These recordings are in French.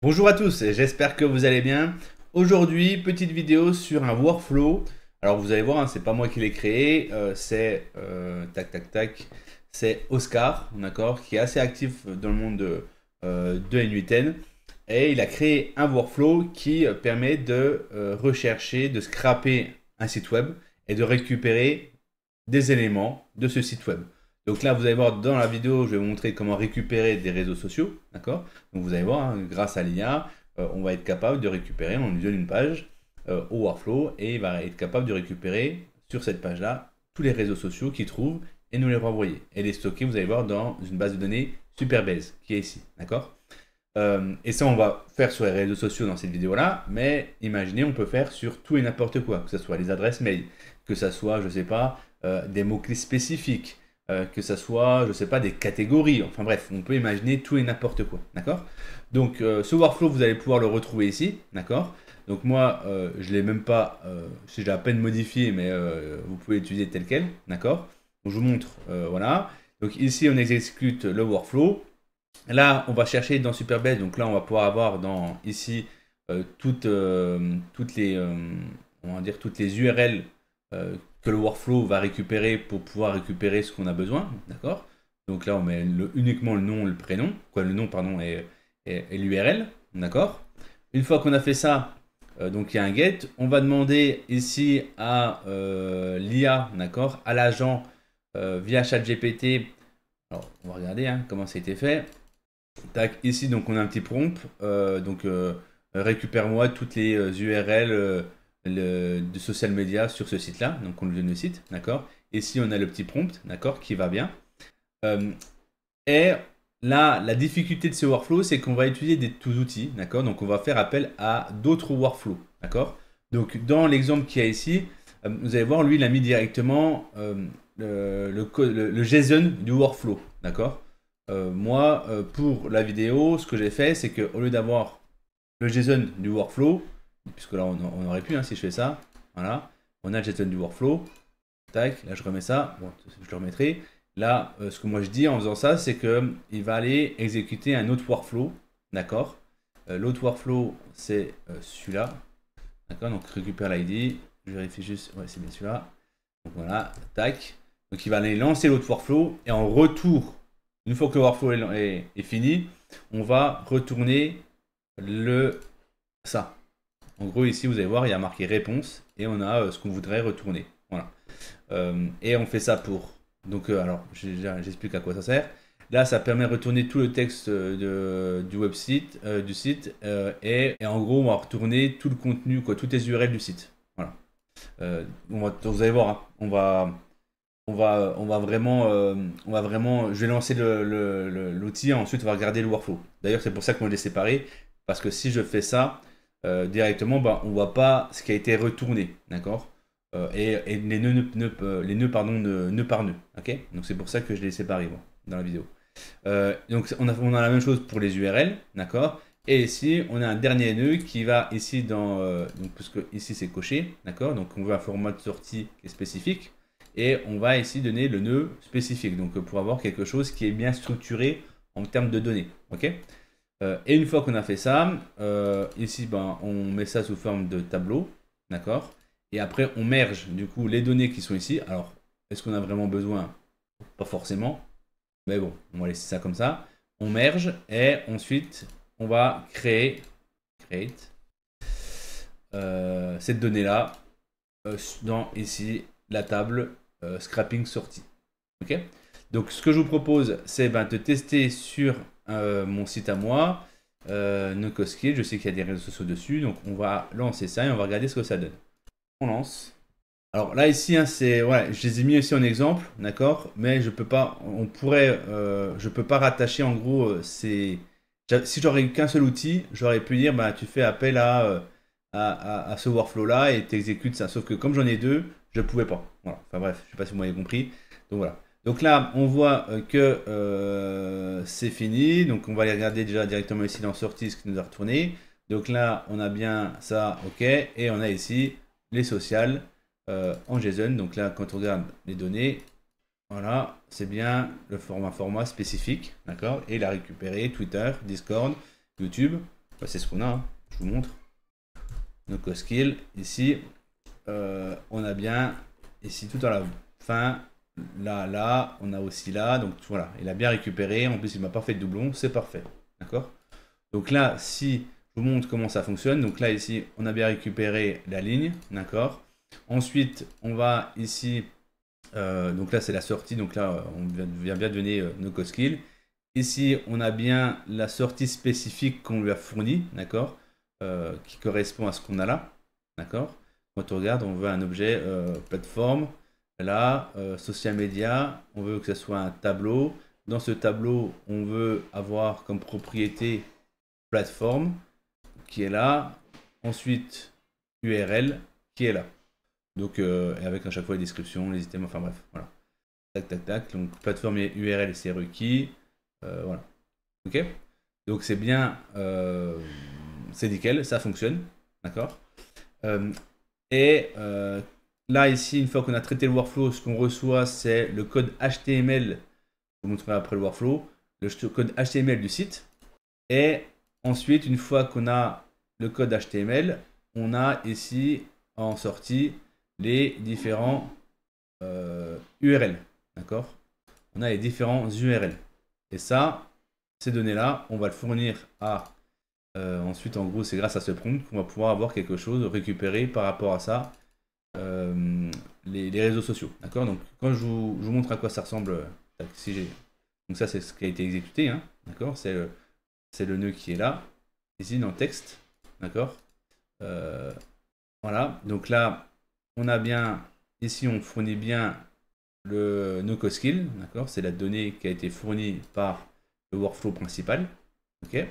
Bonjour à tous, et j'espère que vous allez bien. Aujourd'hui, petite vidéo sur un workflow. Alors vous allez voir, hein, c'est pas moi qui l'ai créé, euh, c'est euh, tac tac tac, c'est Oscar, d'accord, qui est assez actif dans le monde de, euh, de N8N. Et il a créé un workflow qui permet de rechercher, de scraper un site web et de récupérer des éléments de ce site web. Donc là, vous allez voir dans la vidéo, je vais vous montrer comment récupérer des réseaux sociaux, d'accord Donc vous allez voir, hein, grâce à l'IA, euh, on va être capable de récupérer, on lui donne une page euh, au workflow et il va être capable de récupérer sur cette page-là tous les réseaux sociaux qu'il trouve et nous les renvoyer et les stocker, vous allez voir, dans une base de données Superbase qui est ici, d'accord euh, et ça, on va faire sur les réseaux sociaux dans cette vidéo-là, mais imaginez, on peut faire sur tout et n'importe quoi, que ce soit les adresses mail, que ce soit, je ne sais pas, des mots-clés spécifiques, euh, que ça soit, je ne sais pas, des catégories. Enfin bref, on peut imaginer tout et n'importe quoi, d'accord Donc euh, ce workflow, vous allez pouvoir le retrouver ici, d'accord Donc moi, je euh, je l'ai même pas, si j'ai à peine modifié, mais vous pouvez l'utiliser tel quel, d'accord je vous montre, voilà. Donc ici, on exécute le workflow. Là, on va chercher dans Superbase, donc là, on va pouvoir avoir dans ici toutes, toutes les, on va dire toutes les URL euh, que le workflow va récupérer pour pouvoir récupérer ce qu'on a besoin, d'accord Donc là, on met uniquement le nom, le prénom, quoi, le nom, pardon, et, l'URL, d'accord Une fois qu'on a fait ça, euh, donc il y a un get, on va demander ici à euh, l'IA, d'accord À l'agent via ChatGPT, alors on va regarder hein, comment ça a été fait. Tac, ici, donc on a un petit prompt, donc récupère-moi toutes les URL de social media sur ce site-là, donc on lui donne le site, d'accord Et si on a le petit prompt, d'accord, qui va bien. Euh, et là, la difficulté de ce workflow, c'est qu'on va utiliser des outils, d'accord Donc on va faire appel à d'autres workflows, d'accord Donc dans l'exemple qu'il y a ici, euh, vous allez voir, lui, il a mis directement euh, le, le, le, JSON du workflow, d'accord Moi, pour la vidéo, ce que j'ai fait, c'est qu'au lieu d'avoir le JSON du workflow, puisque là on, aurait pu, hein, si je fais ça, voilà, on a le gestion du workflow, tac, là je remets ça, bon, je le remettrai. Là, euh, ce que moi je dis en faisant ça, c'est que il va aller exécuter un autre workflow, d'accord euh, L'autre workflow, c'est euh, celui-là, d'accord Donc récupère l'ID, je vérifie juste, ouais, c'est bien celui-là. Donc voilà, tac. Donc il va aller lancer l'autre workflow et en retour, une fois que le workflow est fini, on va retourner le ça. En gros, ici, vous allez voir, il y a marqué réponse et on a euh, ce qu'on voudrait retourner. Voilà. Euh, et on fait ça pour. Donc, euh, alors, j'explique à quoi ça sert. Là, ça permet de retourner tout le texte du website, du site, et, en gros, on va retourner tout le contenu, quoi, toutes les URL du site. Voilà. vous allez voir, hein, on va, on va, on va vraiment, on va vraiment. Je vais lancer l'outil, ensuite on va regarder le workflow. D'ailleurs, c'est pour ça qu'on les séparé, parce que si je fais ça, euh, directement, ben, on ne voit pas ce qui a été retourné, d'accord euh, et, les nœuds, euh, les nœuds, pardon, par nœud, ok Donc c'est pour ça que je les séparé séparés dans la vidéo. donc on a, on a, la même chose pour les URL, d'accord Et ici, on a un dernier nœud qui va ici dans, donc, puisque ici c'est coché, d'accord Donc on veut un format de sortie spécifique et on va ici donner le nœud spécifique, donc pour avoir quelque chose qui est bien structuré en termes de données, ok euh, et une fois qu'on a fait ça, euh, ici, ben, on met ça sous forme de tableau, d'accord Et après, on merge, du coup, les données qui sont ici. Alors, est-ce qu'on a vraiment besoin Pas forcément. Mais bon, on va laisser ça comme ça. On merge et ensuite, on va créer create, euh, cette donnée-là dans, ici, la table scrapping sortie. Ok Donc, ce que je vous propose, c'est ben, de tester sur euh, mon site à moi, euh, je sais qu'il y a des réseaux sociaux dessus, donc on va lancer ça et on va regarder ce que ça donne. On lance. Alors là ici, hein, c'est ouais je les ai mis aussi en exemple, d'accord, mais je peux pas, on pourrait, euh, je peux pas rattacher en gros euh, ces, si j'aurais eu qu'un seul outil, j'aurais pu dire bah tu fais appel à à, ce workflow là et tu exécutes ça. Sauf que comme j'en ai deux, je ne pouvais pas. Enfin bref, je ne sais pas si vous m'avez compris. Donc voilà. Donc là, on voit euh, que euh, c'est fini. Donc on va aller regarder déjà directement ici dans sortie ce qui nous a retourné. Donc là, on a bien ça, ok. Et on a ici les sociales euh, en JSON. Donc là, quand on regarde les données, voilà, c'est bien le format format spécifique, d'accord Et il a récupéré Twitter, Discord, YouTube. Bah, c'est ce qu'on a, hein. je vous montre. Donc au skill, ici, on a bien, ici tout à la fin, là, là, on a aussi là, donc voilà, il a bien récupéré, en plus il m'a pas fait de doublon, c'est parfait, d'accord Donc là, si je vous montre comment ça fonctionne, donc là ici, on a bien récupéré la ligne, d'accord Ensuite, on va ici, euh, donc là c'est la sortie, donc là on vient bien donner venir euh, nos co Ici, on a bien la sortie spécifique qu'on lui a fournie, d'accord euh, Qui correspond à ce qu'on a là, d'accord Quand on regarde, on veut un objet plateforme, Là, euh, social media, on veut que ce soit un tableau. Dans ce tableau, on veut avoir comme propriété plateforme qui est là. Ensuite, URL qui est là. Donc, euh, et avec à chaque fois les descriptions, les items, enfin bref, voilà. Tac, tac, tac. Donc, plateforme et URL, c'est requis. Euh, voilà. Ok Donc, c'est bien, c'est nickel, ça fonctionne. D'accord Et Là, ici, une fois qu'on a traité le workflow, ce qu'on reçoit, c'est le code HTML. Je vous montrerai après le workflow. Le code HTML du site. Et ensuite, une fois qu'on a le code HTML, on a ici en sortie les différents URL. Euh, D'accord On a les différents URL. Et ça, ces données-là, on va le fournir à... Euh, ensuite, en gros, c'est grâce à ce prompt qu'on va pouvoir avoir quelque chose récupéré par rapport à ça euh, les, réseaux sociaux. D'accord Donc, quand je vous, montre à quoi ça ressemble, euh, si donc ça, c'est ce qui a été exécuté. Hein, d'accord C'est le, le nœud qui est là, ici dans texte. D'accord euh, Voilà. Donc là, on a bien, ici, on fournit bien le no skill D'accord C'est la donnée qui a été fournie par le workflow principal. OK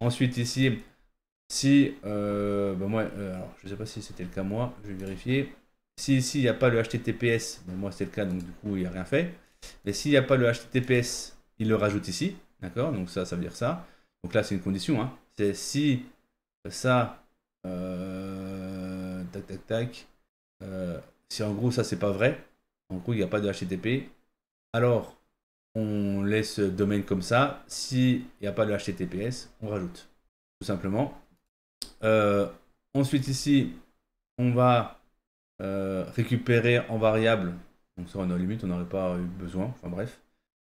Ensuite, ici, si, euh, bah moi, euh, alors, je sais pas si c'était le cas moi, je vais vérifier. Si ici il n'y a pas le HTTPS, ben bah moi c'était le cas, donc du coup il n'y a rien fait. Mais s'il n'y a pas le HTTPS, il le rajoute ici, d'accord Donc ça, ça veut dire ça. Donc là c'est une condition, hein. c'est si euh, ça, euh, tac tac tac, euh, si en gros ça c'est pas vrai, en gros il n'y a pas de HTTP, alors on laisse domaine comme ça. S'il n'y a pas le HTTPS, on rajoute. Tout simplement. Euh, ensuite ici, on va euh, récupérer en variable. Donc ça, on a limite, on n'aurait pas eu besoin. Enfin bref,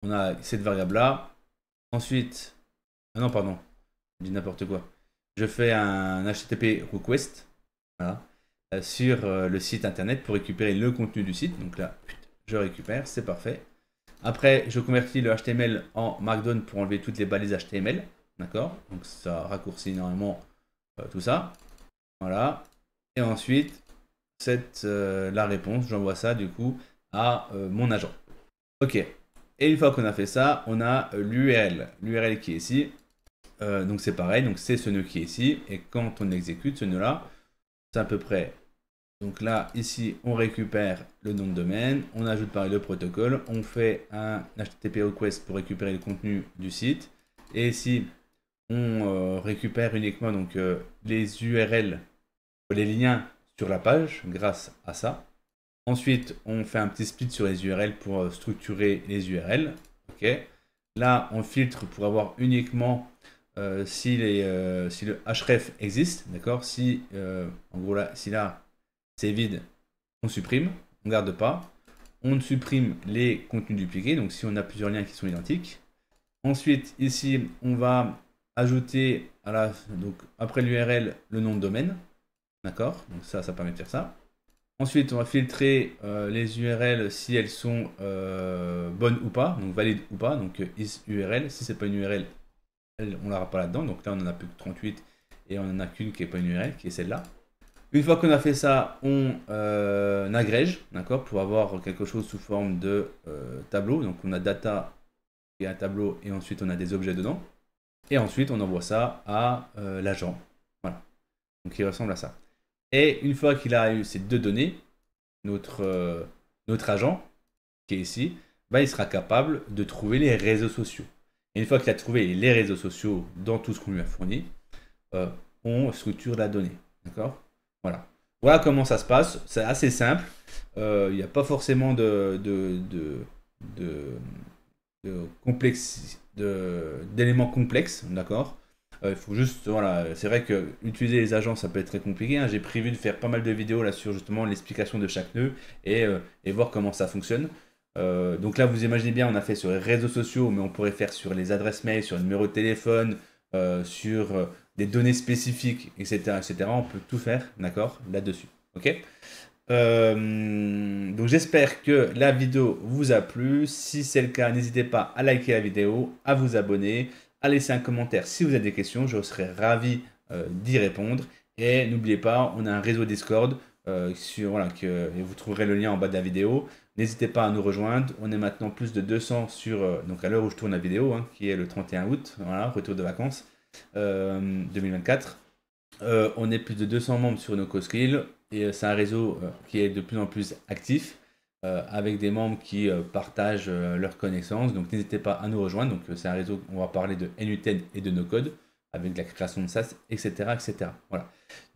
on a cette variable là. Ensuite, ah non pardon, je n'importe quoi. Je fais un HTTP request euh, sur le site internet pour récupérer le contenu du site. Donc là, je récupère, c'est parfait. Après, je convertis le HTML en Markdown pour enlever toutes les balises HTML. D'accord Donc ça raccourcit énormément euh, tout ça. Voilà. Et ensuite, c'est euh, la réponse, j'envoie ça du coup à euh, mon agent. Ok. Et une fois qu'on a fait ça, on a l'URL. L'URL qui est ici. donc c'est pareil, donc c'est ce nœud qui est ici. Et quand on exécute ce nœud-là, c'est à peu près. Donc là, ici, on récupère le nom de domaine, on ajoute pareil le protocole, on fait un HTTP request pour récupérer le contenu du site. Et ici, on euh, récupère uniquement donc, euh, les URL, les liens sur la page grâce à ça. Ensuite, on fait un petit split sur les URL pour euh, structurer les URL. Là, on filtre pour avoir uniquement si, les, si, le href existe. D'accord Si, en gros, là, si là, c'est vide, on supprime, on ne garde pas. On supprime les contenus dupliqués, donc si on a plusieurs liens qui sont identiques. Ensuite, ici, on va ajouter à la, donc après l'URL le nom de domaine. D'accord Donc ça, ça permet de faire ça. Ensuite, on va filtrer euh, les URL si elles sont euh, bonnes ou pas, donc valides ou pas. Donc euh, is URL, si c'est pas une URL, elle, on l'aura pas là-dedans. Donc là, on en a plus que 38 et on n'en a qu'une qui n'est pas une URL, qui est celle-là. Une fois qu'on a fait ça, on agrège, d'accord, pour avoir quelque chose sous forme de tableau. Donc on a data qui est un tableau et ensuite on a des objets dedans. Et ensuite, on envoie ça à euh, l'agent. Voilà. Donc, il ressemble à ça. Et une fois qu'il a eu ces deux données, notre, euh, notre agent, qui est ici, bah, il sera capable de trouver les réseaux sociaux. Et une fois qu'il a trouvé les réseaux sociaux dans tout ce qu'on lui a fourni, euh, on structure la donnée. D'accord Voilà. Voilà comment ça se passe. C'est assez simple. Il n'y a pas forcément de, de, de, de, d'éléments complexes, d'accord euh, il faut juste, voilà, c'est vrai que utiliser les agents, ça peut être très compliqué. Hein. J'ai prévu de faire pas mal de vidéos là sur justement l'explication de chaque nœud et, euh, voir comment ça fonctionne. Euh, donc là, vous imaginez bien, on a fait sur les réseaux sociaux, mais on pourrait faire sur les adresses mail, sur le numéro de téléphone, sur des données spécifiques, etc., etc. On peut tout faire, d'accord, là-dessus. Ok euh, donc j'espère que la vidéo vous a plu. Si c'est le cas, n'hésitez pas à liker la vidéo, à vous abonner, à laisser un commentaire si vous avez des questions. Je serai ravi euh, d'y répondre. Et n'oubliez pas, on a un réseau Discord. Euh, sur, que, vous trouverez le lien en bas de la vidéo. N'hésitez pas à nous rejoindre. On est maintenant plus de 200 sur, donc à l'heure où je tourne la vidéo, hein, qui est le 31 août, voilà, retour de vacances 2024. on est plus de 200 membres sur nos co et euh, c'est un réseau euh, qui est de plus en plus actif, euh, avec des membres qui partagent leurs connaissances. Donc n'hésitez pas à nous rejoindre. Donc c'est un réseau, où on va parler de NUTED et de nos codes avec la création de SaaS, etc., etc. Voilà.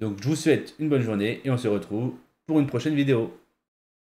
Donc je vous souhaite une bonne journée et on se retrouve pour une prochaine vidéo.